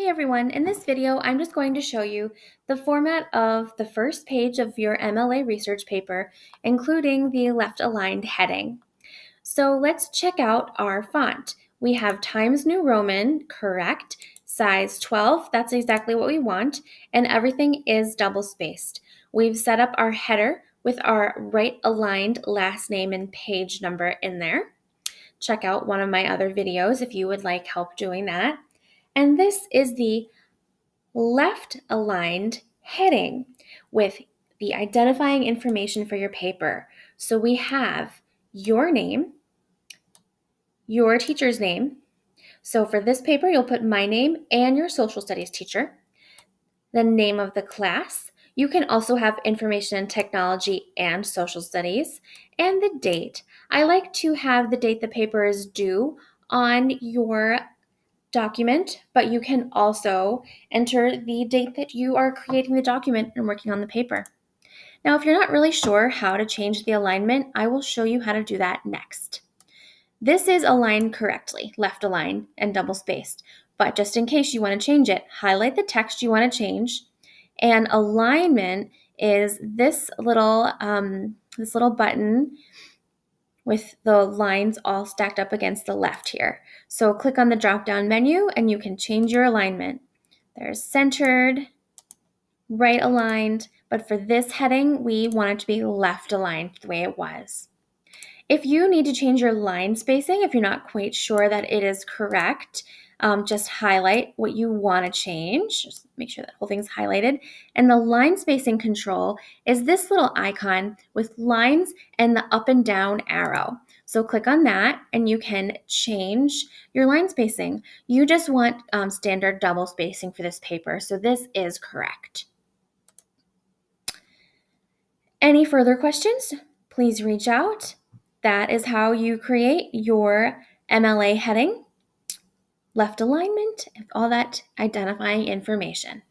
Hey everyone, in this video I'm just going to show you the format of the first page of your MLA research paper, including the left aligned heading. So let's check out our font. We have Times New Roman, correct, size 12, that's exactly what we want, and everything is double spaced. We've set up our header with our right aligned last name and page number in there. Check out one of my other videos if you would like help doing that. And this is the left aligned heading with the identifying information for your paper. So we have your name, your teacher's name. So for this paper, you'll put my name and your social studies teacher, the name of the class. You can also have information in technology and social studies, and the date. I like to have the date the paper is due on your document, but you can also enter the date that you are creating the document and working on the paper. Now, if you're not really sure how to change the alignment, I will show you how to do that next. This is aligned correctly, left aligned and double spaced, but just in case you want to change it, highlight the text you want to change, and alignment is this little, um, this little button with the lines all stacked up against the left here. So click on the drop down menu and you can change your alignment. There's centered, right aligned, but for this heading, we want it to be left aligned the way it was. If you need to change your line spacing, if you're not quite sure that it is correct, um, just highlight what you want to change. Just make sure that whole thing's highlighted. And the line spacing control is this little icon with lines and the up and down arrow. So click on that and you can change your line spacing. You just want um, standard double spacing for this paper, so this is correct. Any further questions? Please reach out. That is how you create your MLA heading left alignment, all that identifying information.